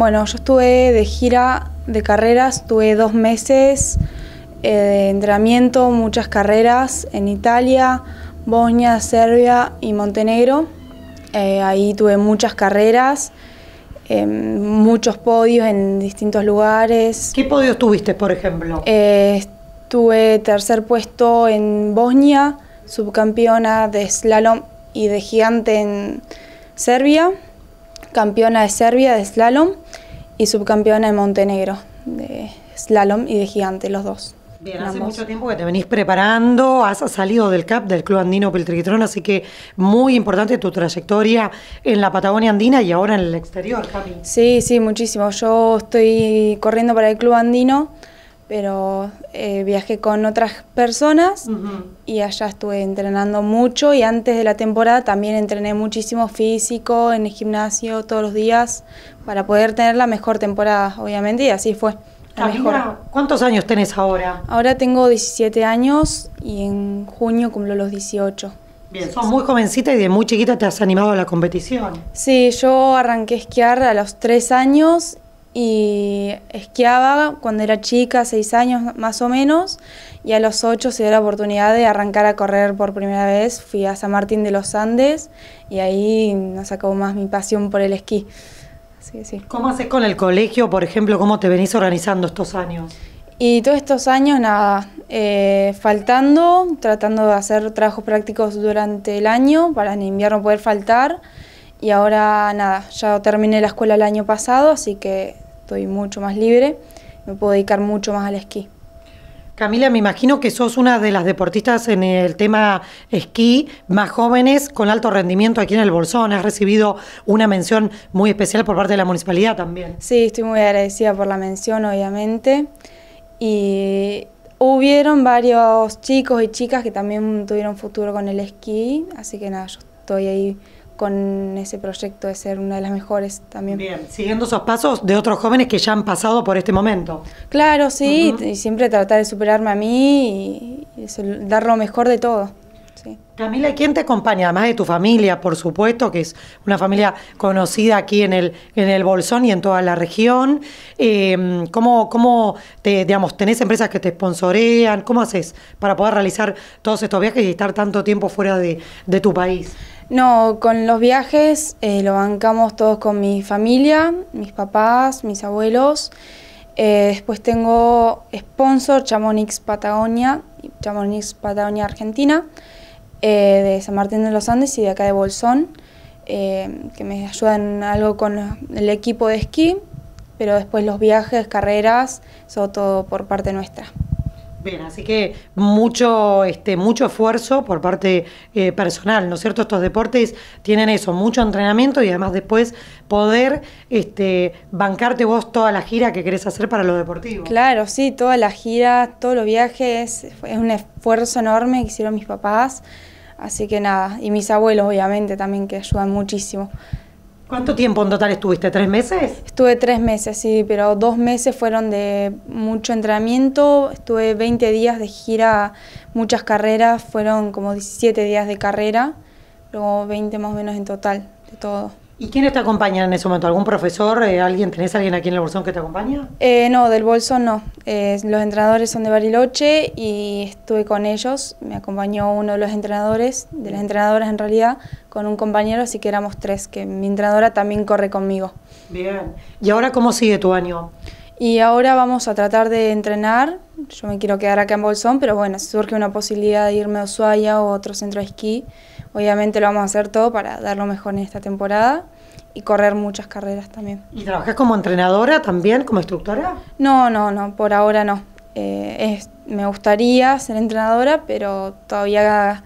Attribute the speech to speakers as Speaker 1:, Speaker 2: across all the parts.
Speaker 1: Bueno, yo estuve de gira de carreras, tuve dos meses eh, de entrenamiento, muchas carreras en Italia, Bosnia, Serbia y Montenegro. Eh, ahí tuve muchas carreras, em, muchos podios en distintos lugares.
Speaker 2: ¿Qué podios tuviste, por ejemplo?
Speaker 1: Eh, tuve tercer puesto en Bosnia, subcampeona de slalom y de gigante en Serbia campeona de Serbia de slalom y subcampeona de Montenegro de slalom y de gigante, los dos.
Speaker 2: Bien, hace mucho tiempo que te venís preparando, has salido del CAP, del Club Andino Piltriquitrón así que muy importante tu trayectoria en la Patagonia Andina y ahora en el
Speaker 1: exterior, Javi. Sí, sí, muchísimo. Yo estoy corriendo para el Club Andino pero eh, viajé con otras personas y allá estuve entrenando mucho y antes de la temporada también entrené muchísimo físico en el gimnasio todos los días para poder tener la mejor temporada, obviamente, y así fue. Ah, mejor.
Speaker 2: ¿Cuántos años tenés ahora?
Speaker 1: Ahora tengo 17 años y en junio cumplo los 18.
Speaker 2: Bien, sos muy jovencita y de muy chiquita te has animado a la competición.
Speaker 1: Sí, yo arranqué a esquiar a los 3 años y esquiaba cuando era chica, seis años más o menos, y a los ocho se dio la oportunidad de arrancar a correr por primera vez. Fui a San Martín de los Andes y ahí nos sacó más mi pasión por el esquí. ¿Cómo haces
Speaker 2: con el colegio, por ejemplo? ¿Cómo te venís organizando estos años?
Speaker 1: Y todos estos años, nada, eh, faltando, tratando de hacer trabajos prácticos durante el año para en invierno poder faltar. Y ahora, nada, ya terminé la escuela el año pasado, así que estoy mucho más libre, me puedo dedicar mucho más al esquí. Camila,
Speaker 2: me imagino que sos una de las deportistas en el tema esquí más jóvenes con alto rendimiento aquí en el Bolsón. Has recibido una mención muy especial por parte de la municipalidad también.
Speaker 1: Sí, estoy muy agradecida por la mención, obviamente. Y hubieron varios chicos y chicas que también tuvieron futuro con el esquí, así que nada, yo estoy ahí con ese proyecto de ser una de las mejores también. Bien,
Speaker 2: siguiendo esos pasos de otros jóvenes que ya han pasado por este momento.
Speaker 1: Claro, sí, y siempre tratar de superarme a mí y, dar lo mejor de todo. Camila, quién te acompaña? Además de tu
Speaker 2: familia, por supuesto, que es una familia conocida aquí en el, Bolsón y en toda la región. Em, ¿Cómo, digamos, tenés empresas que te sponsorean? ¿Cómo haces para poder realizar todos estos viajes y estar tanto tiempo fuera de, tu país?
Speaker 1: No, con los viajes eh, lo bancamos todos con mi familia, mis papás, mis abuelos. Eh, después tengo sponsor Chamonix Patagonia, Chamonix Patagonia Argentina. Eh, de San Martín de los Andes y de acá de Bolsón, eh, que me ayudan algo con el equipo de esquí, pero después los viajes, carreras, eso todo por parte nuestra.
Speaker 2: Bien, así que mucho, este, mucho esfuerzo por parte eh, personal, ¿no es cierto? Estos deportes tienen eso, mucho entrenamiento y además después poder este, bancarte vos toda la gira que querés hacer para lo deportivo
Speaker 1: Claro, sí, toda la gira, todos los viajes, es un esfuerzo enorme que hicieron mis papás. Así que nada, y mis abuelos obviamente también que ayudan muchísimo.
Speaker 2: ¿Cuánto tiempo en total estuviste? ¿Tres meses?
Speaker 1: Estuve tres meses, sí, pero dos meses fueron de mucho entrenamiento, estuve 20 días de gira, muchas carreras, fueron como 17 días de carrera, luego 20 más o menos en total de todo.
Speaker 2: ¿Y quiénes te acompañan en ese momento? ¿Algún profesor? Eh, ¿Alguien? ¿Tenés alguien aquí en el Bolsón que te acompaña?
Speaker 1: Eh, no, del Bolsón no. Eh, los entrenadores son de Bariloche y estuve con ellos. Me acompañó uno de los entrenadores, de las entrenadoras en realidad, con un compañero, así que éramos tres, que mi entrenadora también corre conmigo. Bien. ¿Y ahora
Speaker 2: cómo sigue tu año?
Speaker 1: Y ahora vamos a tratar de entrenar. Yo me quiero quedar acá en Bolsón, pero bueno, si surge una posibilidad de irme a Ushuaia o otro centro de esquí, obviamente lo vamos a hacer todo para dar lo mejor en esta temporada y correr muchas carreras también.
Speaker 2: ¿Y trabajas como entrenadora también, como instructora?
Speaker 1: No, no, no, por ahora no. Eh, me gustaría ser entrenadora, pero todavía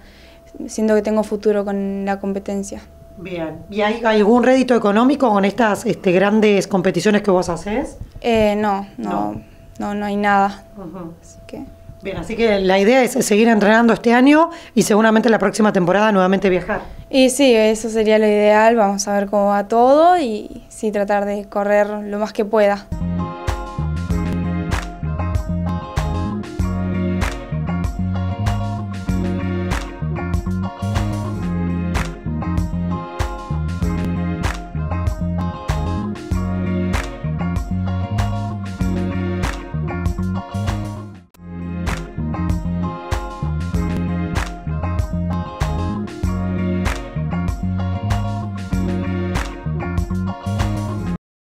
Speaker 1: siento que tengo futuro con la competencia.
Speaker 2: Bien, ¿y hay algún rédito económico con estas este, grandes competiciones que vos haces?
Speaker 1: Eh, no, no, no, no, hay nada. Así que...
Speaker 2: Bien, así que la idea es seguir entrenando este año y seguramente la próxima temporada nuevamente viajar.
Speaker 1: Y sí, eso sería lo ideal, vamos a ver cómo va todo y sí tratar de correr lo más que pueda.